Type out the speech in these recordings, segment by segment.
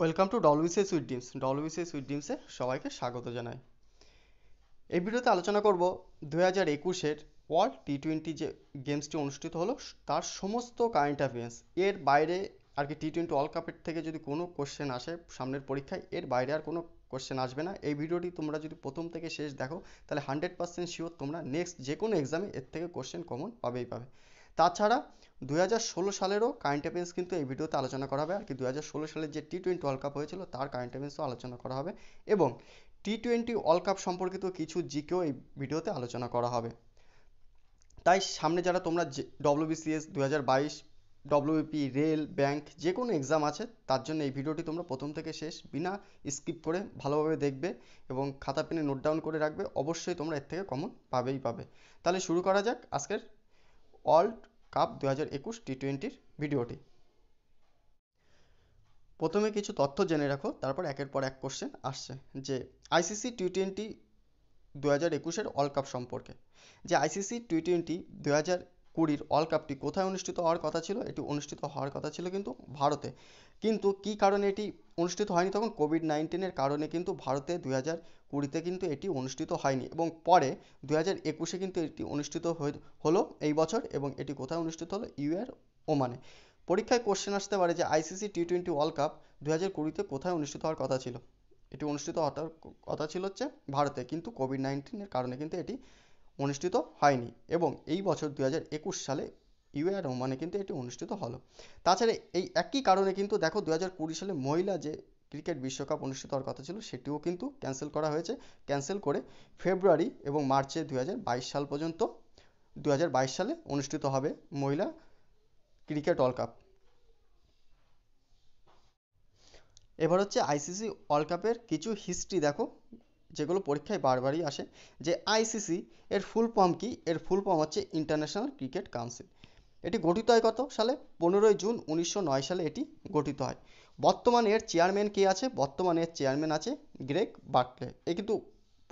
welcome to ডলবিসেস with ডিমস ডলবিসেস সুইট ডিমসে সবাইকে স্বাগত জানাই এই ভিডিওতে আলোচনা করব দু হাজার একুশের ওয়ার্ল্ড টি টোয়েন্টি যে গেমসটি অনুষ্ঠিত হলো তার সমস্ত কারেন্ট অ্যাফেয়ার্স এর বাইরে আর কি টি টোয়েন্টি ওয়ার্ল্ড কাপের থেকে যদি কোনো কোশ্চেন আসে সামনের পরীক্ষায় এর বাইরে আর কোনো কোশ্চেন আসবে না এই ভিডিওটি তোমরা যদি প্রথম থেকে শেষ দেখো তাহলে হান্ড্রেড পার্সেন্ট শিওর তোমরা নেক্সট যে কোনো এক্সামে এর থেকে কোশ্চেন কমন পাবেই পাবে তাছাড়া দু হাজার ষোলো সালেরও কারেন্ট অ্যাফেয়ার্স কিন্তু এই ভিডিওতে আলোচনা করা হবে আর কি দু হাজার ষোলো সালের যে টি টোয়েন্টি ওয়ার্ল্ড কাপ হয়েছিল তার কারেন্ট অ্যাফেয়ার্সও আলোচনা করা হবে এবং টি টোয়েন্টি ওয়ার্ল্ড কাপ সম্পর্কিত কিছু জিকেও এই ভিডিওতে আলোচনা করা হবে তাই সামনে যারা তোমরা যে ডব্লিউবিসিএস দু হাজার বাইশ ডব্লিউপি রেল ব্যাংক যে কোনো এক্সাম আছে তার জন্য এই ভিডিওটি তোমরা প্রথম থেকে শেষ বিনা স্কিপ করে ভালোভাবে দেখবে এবং খাতা পেনে নোট ডাউন করে রাখবে অবশ্যই তোমরা এর থেকে কমন পাবেই পাবে তাহলে শুরু করা যাক আজকের ওয়ার্ল্ড কাপ দু হাজার একুশ টি টোয়েন্টির ভিডিওটি প্রথমে কিছু তথ্য জেনে রাখো তারপর একের পর এক কোশ্চেন আসছে যে আইসিসি টি টোয়েন্টি দু হাজার একুশের ওয়ার্ল্ড কাপ সম্পর্কে যে আইসিসি টি টোয়েন্টি দু হাজার কুড়ির ওয়ার্ল্ড কাপটি কোথায় অনুষ্ঠিত হওয়ার কথা ছিল এটি অনুষ্ঠিত হওয়ার কথা ছিল কিন্তু ভারতে কিন্তু কি কারণে এটি অনুষ্ঠিত হয়নি তখন কোভিড নাইন্টিনের কারণে কিন্তু ভারতে দুই হাজার কুড়িতে কিন্তু এটি অনুষ্ঠিত হয়নি এবং পরে দু হাজার একুশে কিন্তু এটি অনুষ্ঠিত হলো এই বছর এবং এটি কোথায় অনুষ্ঠিত হলো ইউএর ওমানে পরীক্ষায় কোশ্চেন আসতে পারে যে ICC T twenty world cup দু হাজার কুড়িতে কোথায় অনুষ্ঠিত হওয়ার কথা ছিল এটি অনুষ্ঠিত হওয়ার কথা ছিল হচ্ছে ভারতে কিন্তু কোভিড নাইন্টিনের কারণে কিন্তু এটি অনুষ্ঠিত হয়নি এবং এই বছর দু হাজার একুশ সালে ইউএ রহমানে কিন্তু এটি অনুষ্ঠিত হলো তাছাড়া এই একই কারণে কিন্তু দেখো দু হাজার কুড়ি সালে মহিলা যে ক্রিকেট বিশ্বকাপ অনুষ্ঠিত হওয়ার কথা ছিল সেটিও কিন্তু ক্যান্সেল করা হয়েছে ক্যান্সেল করে ফেব্রুয়ারি এবং মার্চে দু সাল পর্যন্ত দু সালে অনুষ্ঠিত হবে মহিলা ক্রিকেট ওয়ার্ল্ড কাপ এবার হচ্ছে আইসিসি ওয়ার্ল্ড কাপের কিছু হিস্ট্রি দেখো যেগুলো পরীক্ষায় বারবারই আসে যে আইসিসি এর ফুল ফর্ম কি এর ফুল ফর্ম হচ্ছে ইন্টারন্যাশনাল ক্রিকেট কাউন্সিল এটি গঠিত হয় কত সালে পনেরোই জুন উনিশশো সালে এটি গঠিত হয় বর্তমান এর চেয়ারম্যান কে আছে বর্তমান এর চেয়ারম্যান আছে গ্রেগ বার্কলে এ কিন্তু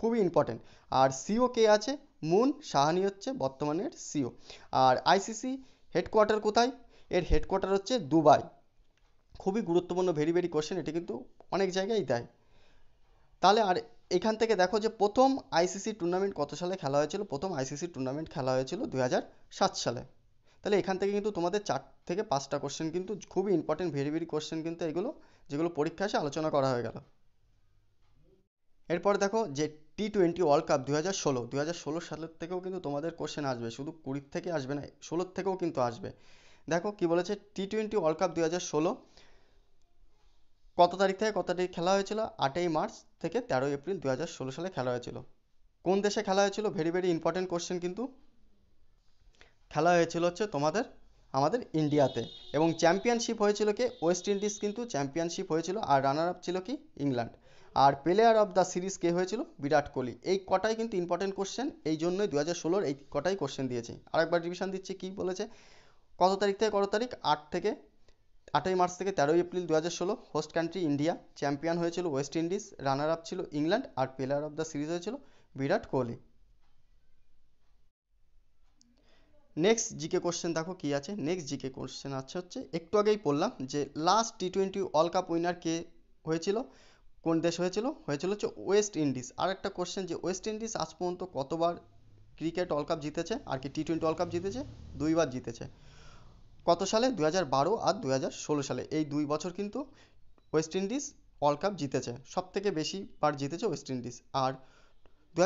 খুবই ইম্পর্টেন্ট আর সিও e কে আছে মুন সাহানি হচ্ছে বর্তমানের সিও e আর আইসিসি হেডকোয়ার্টার কোথায় এর হেডকোয়ার্টার হচ্ছে দুবাই খুবই গুরুত্বপূর্ণ ভেরি ভেরি কোশ্চেন এটি কিন্তু অনেক জায়গায় দেয় তাহলে আর এখান থেকে দেখো যে প্রথম আইসিসি টুর্নামেন্ট কত সালে খেলা হয়েছিল প্রথম আইসিসি টুর্নামেন্ট খেলা হয়েছিল দু সালে তাহলে এখান থেকে কিন্তু তোমাদের চার থেকে পাঁচটা কোশ্চেন কিন্তু খুবই ইম্পর্টেন্ট ভেরি ভেরি কোশ্চেন কিন্তু এগুলো যেগুলো পরীক্ষা আসে আলোচনা করা হয়ে গেল এরপর দেখো যে টি টোয়েন্টি ওয়ার্ল্ড কাপ দু হাজার ষোলো দু হাজার ষোলো সালের থেকেও কিন্তু তোমাদের কোশ্চেন আসবে শুধু কুড়ির থেকে আসবে না ষোলোর থেকেও কিন্তু আসবে দেখো কি বলেছে টি টোয়েন্টি ওয়ার্ল্ড কাপ দু হাজার ষোলো কত তারিখ থেকে কত তারিখ খেলা হয়েছিল আটই মার্চ থেকে তেরোই এপ্রিল দু সালে খেলা হয়েছিল কোন দেশে খেলা হয়েছিল ভেরি ভেরি ইম্পর্টেন্ট কোশ্চেন কিন্তু খেলা হয়েছিল হচ্ছে তোমাদের আমাদের ইন্ডিয়াতে এবং চ্যাম্পিয়নশিপ হয়েছিল কি ওয়েস্ট ইন্ডিজ কিন্তু চ্যাম্পিয়নশিপ হয়েছিল আর রানার আপ ছিল কি ইংল্যান্ড আর প্লেয়ার অফ দ্য সিরিজ কে হয়েছিল বিরাট কোহলি এই কটাই কিন্তু ইম্পর্টেন্ট কোশ্চেন এই জন্যই দু হাজার ষোলোর এই কটাই কোশ্চেন আর একবার রিভিশন দিচ্ছি কি বলেছে কত তারিখ থেকে কত তারিখ আট থেকে আটই মার্চ থেকে তেরোই এপ্রিল দু হাজার ষোলো হোস্ট কান্ট্রি ইন্ডিয়া চ্যাম্পিয়ন হয়েছিল ওয়েস্ট ইন্ডিজ রানার আপ ছিল ইংল্যান্ড আর প্লেয়ার অফ দ্য সিরিজ হয়েছিল Virat Kohli next GK question দেখো কি আছে নেক্সট জিকে কোশ্চেন আছে হচ্ছে একটু আগেই পড়লাম যে last T twenty world cup winner কে হয়েছিল কোন দেশ হয়েছিল হয়েছিল হচ্ছে ওয়েস্ট ইন্ডিজ আর একটা কোশ্চেন যে ওয়েস্ট ইন্ডিজ আজ পর্যন্ত কতবার ক্রিকেট ওয়ার্ল্ড কাপ জিতেছে আর কি টি টোয়েন্টি ওয়ার্ল্ড কাপ জিতেছে দুইবার জিতেছে কত সালে বারো আর ষোলো সালে এই দুই বছর কিন্তু ওয়েস্ট ইন্ডিজ ওয়ার্ল্ড কাপ জিতেছে সব থেকে বেশি বার জিতেছে ওয়েস্ট ইন্ডিজ আর দু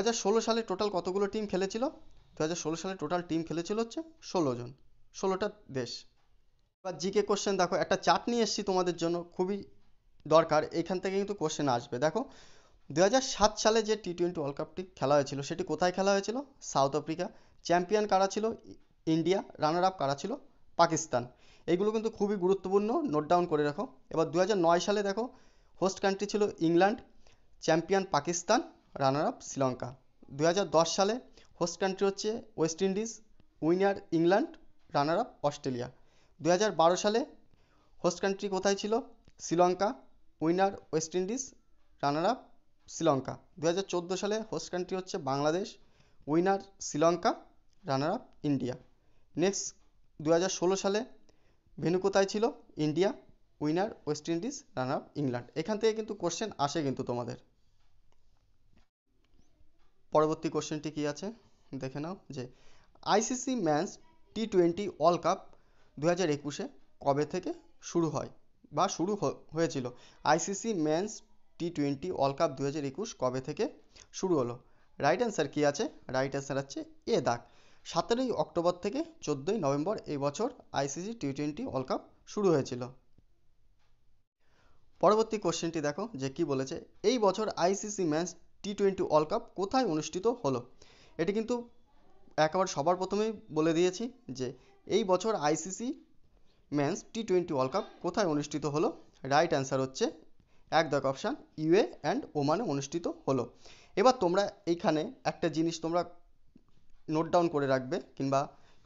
সালে টোটাল কতগুলো টিম খেলেছিল দু সালে টোটাল টিম খেলেছিল হচ্ছে ষোলো জন ষোলোটা দেশ এবার জিকে কোশ্চেন দেখো একটা চাট নিয়ে এসেছি তোমাদের জন্য খুবই দরকার এখান থেকে কিন্তু কোশ্চেন আসবে দেখো দু সালে যে টি টোয়েন্টি ওয়ার্ল্ড কাপটি খেলা হয়েছিল সেটি কোথায় খেলা হয়েছিল সাউথ আফ্রিকা চ্যাম্পিয়ন কারা ছিল ইন্ডিয়া রানার আপ কারা ছিল পাকিস্তান এইগুলো কিন্তু খুবই গুরুত্বপূর্ণ নোট ডাউন করে রাখো এবার দু সালে দেখো হোস্ট কান্ট্রি ছিল England champion Pakistan runner up Sri Lanka দু সালে হোস্ট কান্ট্রি হচ্ছে West Indies winner England runner up Australia দু সালে হোস্ট কান্ট্রি কোথায় ছিল Sri Lanka winner West Indies runner up Sri Lanka দু সালে হোস্ট কান্ট্রি হচ্ছে Bangladesh winner Sri Lanka runner up India next দু সালে ভেনু কোথায় ছিল India winner West Indies runner up England এখান থেকে কিন্তু কোশ্চেন আসে কিন্তু তোমাদের পরবর্তী কোশ্চেনটি কী আছে দেখে নাও যে ICC men's T twenty world cup দু হাজার একুশে কবে থেকে শুরু হয় বা শুরু হয়েছিল ICC men's T twenty world cup দু হাজার একুশ কবে থেকে শুরু হলো রাইট অ্যান্সার কী আছে রাইট অ্যান্সার আছে এ দাগ সতেরোই অক্টোবর থেকে চোদ্দোই নভেম্বর এই বছর ICC T twenty world cup শুরু হয়েছিল পরবর্তী কোশ্চেনটি দেখো যে কি বলেছে এই বছর ICC match T twenty world cup কোথায় অনুষ্ঠিত হলো এটি কিন্তু একেবারে সবার প্রথমেই বলে দিয়েছি যে এই বছর ICC men's T twenty world cup কোথায় অনুষ্ঠিত হলো রাইট অ্যান্সার হচ্ছে এক দেখ অপশান ইউএ অ্যান্ড ওমানে অনুষ্ঠিত হলো এবার তোমরা এইখানে একটা জিনিস তোমরা নোট ডাউন করে রাখবে কিংবা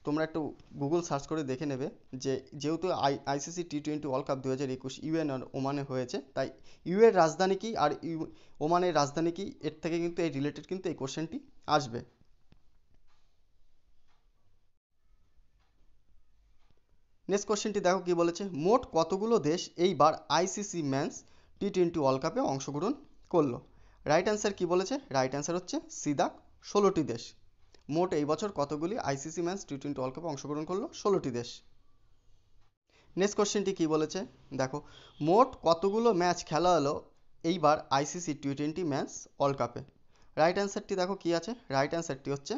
তোমরা একটু গুগল সার্চ করে দেখে নেবে যে যেহেতু I ICC T twenty world cup দু হাজার একুশ ইউএন আর ওমানে হয়েছে তাই ইউএর রাজধানী কি আর ইউ ওমানের রাজধানী কি এর থেকে কিন্তু এই রিলেটেড কিন্তু এই কোশ্চেনটি আসবে নেক্সট কোশ্চেনটি দেখো কি বলেছে মোট কতগুলো দেশ এইবার ICC men's T twenty world কাপে অংশগ্রহণ করলো রাইট অ্যান্সার কি বলেছে রাইট অ্যান্সার হচ্ছে সিদাক ষোলোটি দেশ মোট এই বছর কতগুলি ICC match T twenty world কাপে অংশগ্রহণ করলো ষোলোটি দেশ নেক্সট কোশ্চেনটি কি বলেছে দেখো মোট কতগুলো ম্যাচ খেলা হলো এইবার ICC T twenty match world কাপে রাইট অ্যান্সারটি দেখো কি আছে রাইট অ্যান্সারটি হচ্ছে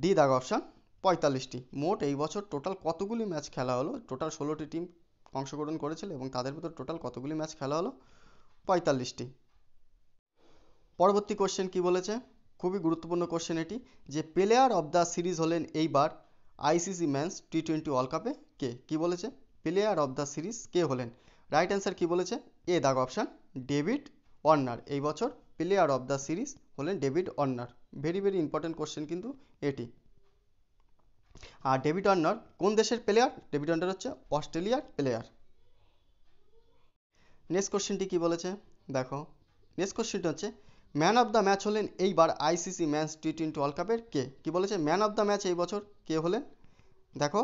ডি দাগ অপশান পঁয়তাল্লিশটি মোট এই বছর টোটাল কতগুলি ম্যাচ খেলা হলো টোটাল ষোলোটি টিম অংশগ্রহণ করেছিল এবং তাদের ভিতর টোটাল কতগুলি ম্যাচ খেলা হলো পঁয়তাল্লিশটি পরবর্তী কোশ্চেন কি বলেছে খুবই গুরুত্বপূর্ণ কোশ্চেন এটি যে প্লেয়ার অব দ্য সিরিজ হলেন এইবার ICC men's T twenty world কাপে কে কি বলেছে প্লেয়ার অব দ্য সিরিজ কে হলেন রাইট অ্যান্সার কি বলেছে এ দাগ অপশান ডেভিড অর্নার এই বছর প্লেয়ার অব দ্য সিরিজ হলেন David Warner very very important question কিন্তু এটি আর ডেভিড ওয়ার্নার কোন দেশের প্লেয়ার ডেভিড ওয়ার্নার হচ্ছে অস্ট্রেলিয়ার প্লেয়ার নেক্সট কোশ্চেনটি কি বলেছে দেখো নেক্সট কোশ্চেনটি হচ্ছে ম্যান অফ দ্য ম্যাচ হলেন এইবার ICC match T twenty world কাপের কে কি বলেছে ম্যান অফ দ্য ম্যাচ এই বছর কে হলেন দেখো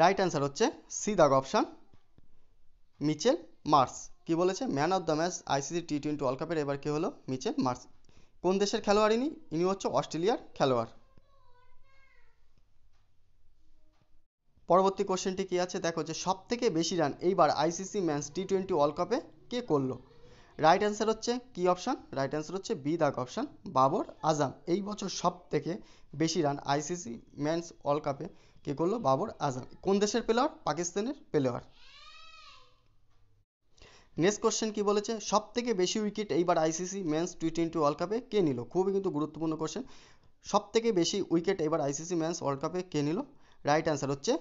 রাইট অ্যান্সার হচ্ছে সি দাগ অপশান মিচেল মার্স কি বলেছে man of the match ICC T twenty world কাপের এবার কে হলো মিচেল মার্স কোন দেশের খেলোয়াড় ইনি ইনি হচ্ছে অস্ট্রেলিয়ার খেলোয়াড় পরবর্তী কোশ্চেনটি কি আছে দেখো যে সব থেকে বেশি রান এইবার ICC match T twenty world কাপে কে করলো রাইট অ্যান্সার হচ্ছে কি অপশান রাইট অ্যান্সার হচ্ছে বি দাগ অপশান বাবর আজম এই বছর সব থেকে বেশি রান আইসিসি ম্যানস ওয়ার্ল্ড কাপে কে করলো বাবর আজম কোন দেশের প্লেয়ার পাকিস্তানের প্লেয়ার নেক্সট কোশ্চেন কি বলেছে সব থেকে বেশি উইকেট এইবার ICC men's T twenty world কাপে কে নিল খুবই কিন্তু গুরুত্বপূর্ণ কোশ্চেন সব থেকে বেশি উইকেট এবার আইসিসি মেন্স ওয়ার্ল্ড কাপে কে নিল রাইট অ্যান্সার হচ্ছে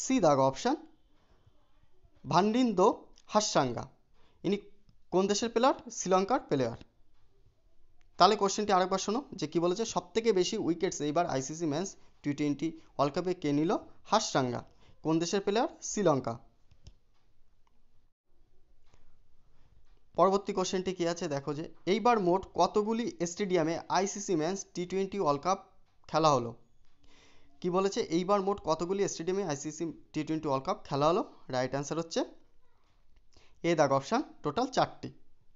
সি দাগ অপশান ভান্ডিন্দো হাসাঙ্গা ইনি কোন দেশের প্লেয়ার শ্রীলঙ্কার প্লেয়ার তাহলে কোশ্চেনটি আরেকবার শোনো যে কি বলেছে সব থেকে বেশি উইকেটস এইবার ICC men's T twenty world কাপে কে নিল হাসাঙ্গা কোন দেশের প্লেয়ার শ্রীলঙ্কা পরবর্তী কোশ্চেনটি কী আছে দেখো যে এইবার মোট কতগুলি স্টেডিয়ামে ICC match T twenty world cup খেলা হলো কি বলেছে এইবার মোট কতগুলি স্টেডিয়ামে ICC T twenty world cup খেলা হলো রাইট অ্যান্সার হচ্ছে এ দাগ অপশান টোটাল চারটি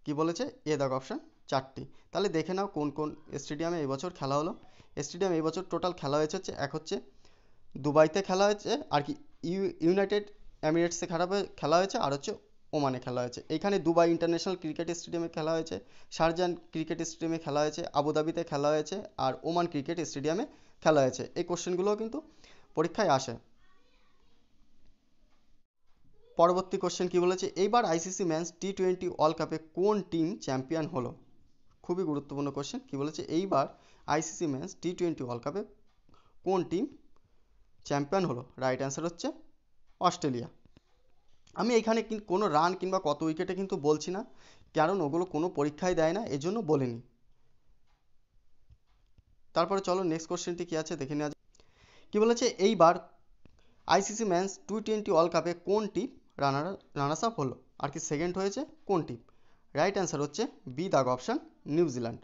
কি বলেছে এ দাগ অপশান চারটি তাহলে দেখে নাও কোন কোন স্টেডিয়ামে এবছর খেলা হলো স্টেডিয়াম এবছর টোটাল খেলা হয়েছে হচ্ছে এক হচ্ছে দুবাইতে খেলা হয়েছে আর কি ইউনাইটেড এমিরেটসে খারাপ খেলা হয়েছে আর হচ্ছে ওমানে খেলা হয়েছে এখানে দুবাই ইন্টারন্যাশনাল ক্রিকেট স্টেডিয়ামে খেলা হয়েছে শারজান ক্রিকেট স্টেডিয়ামে খেলা হয়েছে আবুধাবিতে খেলা হয়েছে আর ওমান ক্রিকেট স্টেডিয়ামে খেলা হয়েছে এই কোশ্চেনগুলোও কিন্তু পরীক্ষায় আসে পরবর্তী কোশ্চেন কি বলেছে এইবার ICC match T twenty world কাপে কোন টিম চ্যাম্পিয়ন হলো খুবই গুরুত্বপূর্ণ কোশ্চেন কি বলেছে এইবার ICC match T twenty world কাপে কোন টিম চ্যাম্পিয়ন হলো রাইট অ্যান্সার হচ্ছে অস্ট্রেলিয়া আমি এখানে কোনো রান কিংবা কত উইকেটে কিন্তু বলছি না কারণ ওগুলো কোনো পরীক্ষায় দেয় না এজন্য বলিনি তারপরে চলো নেক্সট কোশ্চেনটি কী আছে দেখে নেওয়া কি বলেছে এইবার ICC men's T twenty world কাপে কোন টিম রানার রানার্স আপ হলো আর কি সেকেন্ড হয়েছে কোন টিম রাইট অ্যান্সার হচ্ছে বি দাগ অপশান নিউজিল্যান্ড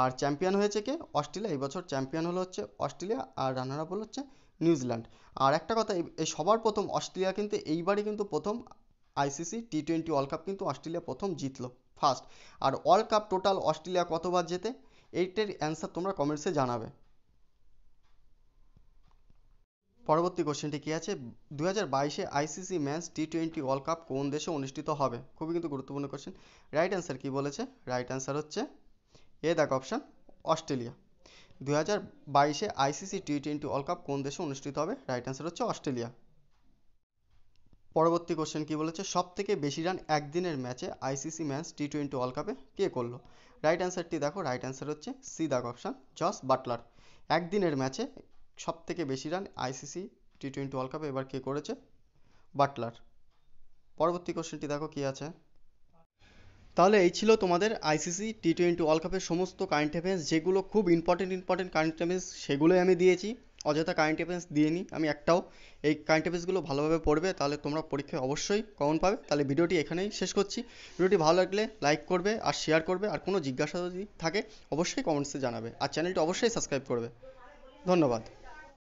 আর চ্যাম্পিয়ন হয়েছে কে অস্ট্রেলিয়া এই বছর চ্যাম্পিয়ন হলো হচ্ছে অস্ট্রেলিয়া আর রানার আপ হলো হচ্ছে নিউজিল্যান্ড আর একটা কথা এই সবার প্রথম অস্ট্রেলিয়া কিন্তু এইবারই কিন্তু প্রথম ICC T twenty world cup কিন্তু অস্ট্রেলিয়া প্রথম জিতলো ফার্স্ট আর ওয়ার্ল্ড কাপ টোটাল অস্ট্রেলিয়া কতবার জেতে এইটের অ্যান্সার তোমরা কমেন্টসে জানাবে পরবর্তী কোশ্চেনটি কী আছে দু হাজার বাইশে ICC match T twenty world cup কোন দেশে অনুষ্ঠিত হবে খুবই কিন্তু গুরুত্বপূর্ণ কোশ্চেন রাইট অ্যান্সার কী বলেছে রাইট অ্যান্সার হচ্ছে এ দেখ অপশান অস্ট্রেলিয়া দুই হাজার বাইশে ICC T twenty world cup কোন দেশে অনুষ্ঠিত হবে রাইট অ্যান্সার হচ্ছে অস্ট্রেলিয়া পরবর্তী কোশ্চেন কী বলেছে সব থেকে বেশি রান একদিনের ম্যাচে ICC match T twenty world কাপে কে করলো রাইট অ্যান্সারটি দেখো রাইট অ্যান্সার হচ্ছে সি দাগ অপশান জস বাটলার একদিনের ম্যাচে সব থেকে বেশি run ICC T twenty world কাপে এবার কে করেছে বাটলার পরবর্তী কোশ্চেনটি দেখো কী আছে তাহলে এই ছিল তোমাদের আইসিসি টি টোয়েন্টি ওয়ার্ল্ড কাপের সমস্ত কারেন্ট অ্যাফেয়ার্স যেগুলো খুব ইম্পর্টেন্ট ইম্পর্টেন্ট কারেন্ট অ্যাফেয়ার্স সেগুলোই আমি দিয়েছি অযথা কারেন্ট অ্যাফেয়ার্স দিয়ে নিই আমি একটাও এই কারেন্ট অ্যাফেয়ার্সগুলো ভালোভাবে পড়বে তাহলে তোমরা পরীক্ষায় অবশ্যই কমন পাবে তাহলে ভিডিওটি এখানেই শেষ করছি ভিডিওটি ভালো লাগলে লাইক করবে আর শেয়ার করবে আর কোনো জিজ্ঞাসা যদি থাকে অবশ্যই কমেন্টসে জানাবে আর চ্যানেলটি অবশ্যই সাবস্ক্রাইব করবে ধন্যবাদ